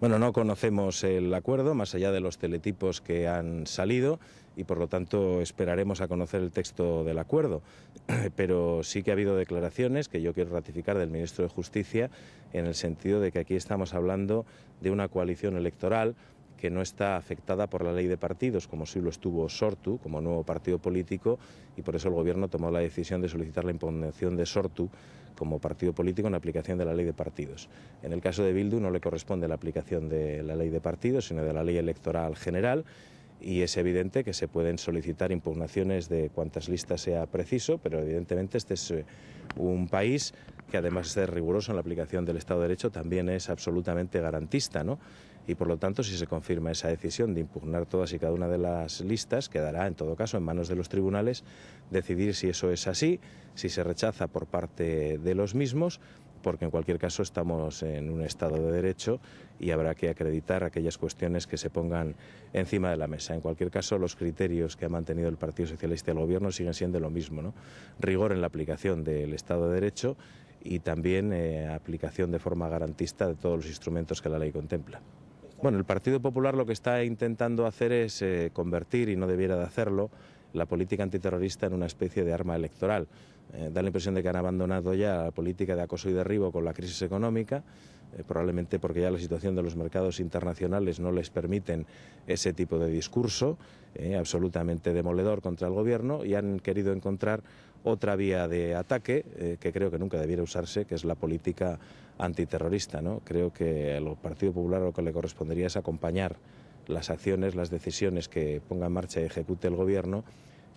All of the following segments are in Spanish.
Bueno, no conocemos el acuerdo, más allá de los teletipos que han salido, y por lo tanto esperaremos a conocer el texto del acuerdo. Pero sí que ha habido declaraciones que yo quiero ratificar del ministro de Justicia en el sentido de que aquí estamos hablando de una coalición electoral que no está afectada por la ley de partidos, como sí lo estuvo Sortu como nuevo partido político, y por eso el Gobierno tomó la decisión de solicitar la impugnación de Sortu como partido político en aplicación de la ley de partidos. En el caso de Bildu no le corresponde la aplicación de la ley de partidos, sino de la ley electoral general y es evidente que se pueden solicitar impugnaciones de cuantas listas sea preciso, pero evidentemente este es eh, un país que además de ser riguroso en la aplicación del Estado de Derecho también es absolutamente garantista, ¿no? y por lo tanto si se confirma esa decisión de impugnar todas y cada una de las listas quedará en todo caso en manos de los tribunales decidir si eso es así, si se rechaza por parte de los mismos porque en cualquier caso estamos en un Estado de Derecho y habrá que acreditar aquellas cuestiones que se pongan encima de la mesa. En cualquier caso, los criterios que ha mantenido el Partido Socialista y el Gobierno siguen siendo lo mismo, rigor en la aplicación del Estado de Derecho y también eh, aplicación de forma garantista de todos los instrumentos que la ley contempla. Bueno, el Partido Popular lo que está intentando hacer es eh, convertir, y no debiera de hacerlo, la política antiterrorista en una especie de arma electoral. Eh, da la impresión de que han abandonado ya la política de acoso y derribo con la crisis económica eh, probablemente porque ya la situación de los mercados internacionales no les permiten ese tipo de discurso eh, absolutamente demoledor contra el gobierno y han querido encontrar otra vía de ataque eh, que creo que nunca debiera usarse, que es la política antiterrorista. ¿no? Creo que al Partido Popular lo que le correspondería es acompañar las acciones, las decisiones que ponga en marcha y ejecute el gobierno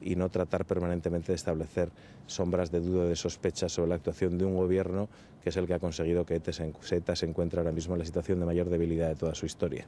y no tratar permanentemente de establecer sombras de duda, o de sospecha sobre la actuación de un gobierno que es el que ha conseguido que ETA e se encuentre ahora mismo en la situación de mayor debilidad de toda su historia.